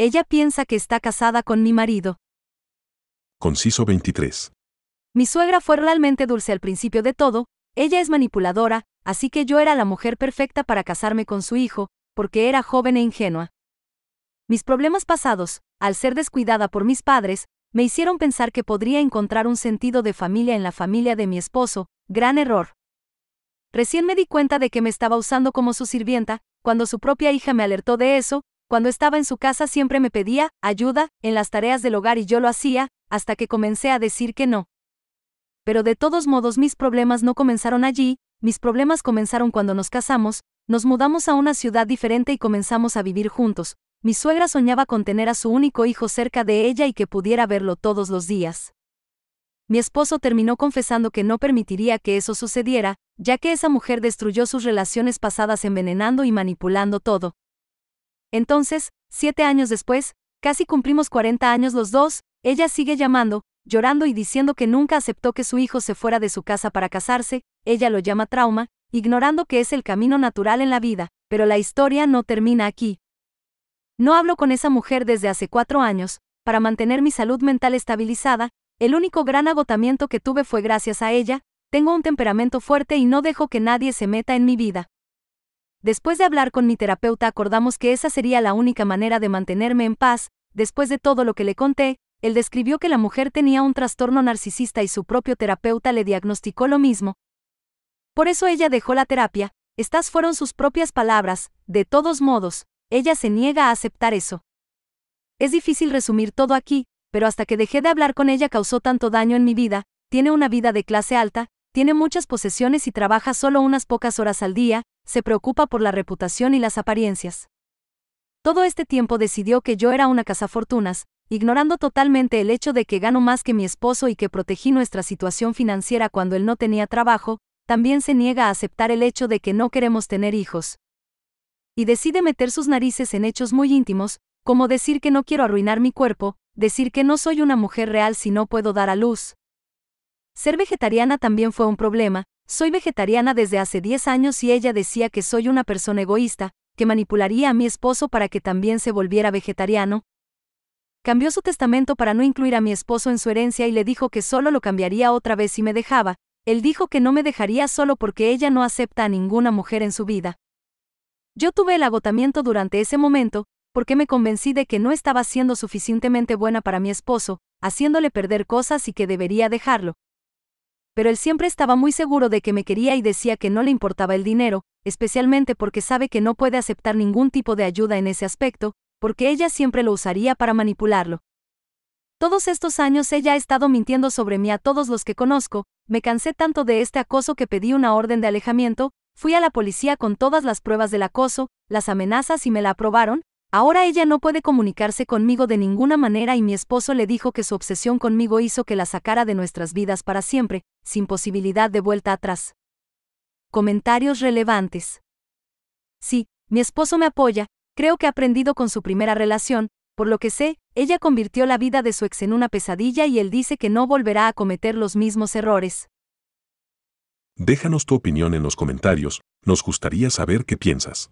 Ella piensa que está casada con mi marido. Conciso 23. Mi suegra fue realmente dulce al principio de todo, ella es manipuladora, así que yo era la mujer perfecta para casarme con su hijo, porque era joven e ingenua. Mis problemas pasados, al ser descuidada por mis padres, me hicieron pensar que podría encontrar un sentido de familia en la familia de mi esposo, gran error. Recién me di cuenta de que me estaba usando como su sirvienta, cuando su propia hija me alertó de eso, cuando estaba en su casa siempre me pedía ayuda en las tareas del hogar y yo lo hacía, hasta que comencé a decir que no. Pero de todos modos mis problemas no comenzaron allí, mis problemas comenzaron cuando nos casamos, nos mudamos a una ciudad diferente y comenzamos a vivir juntos. Mi suegra soñaba con tener a su único hijo cerca de ella y que pudiera verlo todos los días. Mi esposo terminó confesando que no permitiría que eso sucediera, ya que esa mujer destruyó sus relaciones pasadas envenenando y manipulando todo, entonces, siete años después, casi cumplimos 40 años los dos, ella sigue llamando, llorando y diciendo que nunca aceptó que su hijo se fuera de su casa para casarse, ella lo llama trauma, ignorando que es el camino natural en la vida, pero la historia no termina aquí. No hablo con esa mujer desde hace cuatro años, para mantener mi salud mental estabilizada, el único gran agotamiento que tuve fue gracias a ella, tengo un temperamento fuerte y no dejo que nadie se meta en mi vida. Después de hablar con mi terapeuta acordamos que esa sería la única manera de mantenerme en paz, después de todo lo que le conté, él describió que la mujer tenía un trastorno narcisista y su propio terapeuta le diagnosticó lo mismo. Por eso ella dejó la terapia, estas fueron sus propias palabras, de todos modos, ella se niega a aceptar eso. Es difícil resumir todo aquí, pero hasta que dejé de hablar con ella causó tanto daño en mi vida, tiene una vida de clase alta, tiene muchas posesiones y trabaja solo unas pocas horas al día, se preocupa por la reputación y las apariencias. Todo este tiempo decidió que yo era una cazafortunas, ignorando totalmente el hecho de que gano más que mi esposo y que protegí nuestra situación financiera cuando él no tenía trabajo, también se niega a aceptar el hecho de que no queremos tener hijos. Y decide meter sus narices en hechos muy íntimos, como decir que no quiero arruinar mi cuerpo, decir que no soy una mujer real si no puedo dar a luz, ser vegetariana también fue un problema, soy vegetariana desde hace 10 años y ella decía que soy una persona egoísta, que manipularía a mi esposo para que también se volviera vegetariano. Cambió su testamento para no incluir a mi esposo en su herencia y le dijo que solo lo cambiaría otra vez si me dejaba, él dijo que no me dejaría solo porque ella no acepta a ninguna mujer en su vida. Yo tuve el agotamiento durante ese momento, porque me convencí de que no estaba siendo suficientemente buena para mi esposo, haciéndole perder cosas y que debería dejarlo, pero él siempre estaba muy seguro de que me quería y decía que no le importaba el dinero, especialmente porque sabe que no puede aceptar ningún tipo de ayuda en ese aspecto, porque ella siempre lo usaría para manipularlo. Todos estos años ella ha estado mintiendo sobre mí a todos los que conozco, me cansé tanto de este acoso que pedí una orden de alejamiento, fui a la policía con todas las pruebas del acoso, las amenazas y me la aprobaron, Ahora ella no puede comunicarse conmigo de ninguna manera y mi esposo le dijo que su obsesión conmigo hizo que la sacara de nuestras vidas para siempre, sin posibilidad de vuelta atrás. Comentarios relevantes. Sí, mi esposo me apoya, creo que ha aprendido con su primera relación, por lo que sé, ella convirtió la vida de su ex en una pesadilla y él dice que no volverá a cometer los mismos errores. Déjanos tu opinión en los comentarios, nos gustaría saber qué piensas.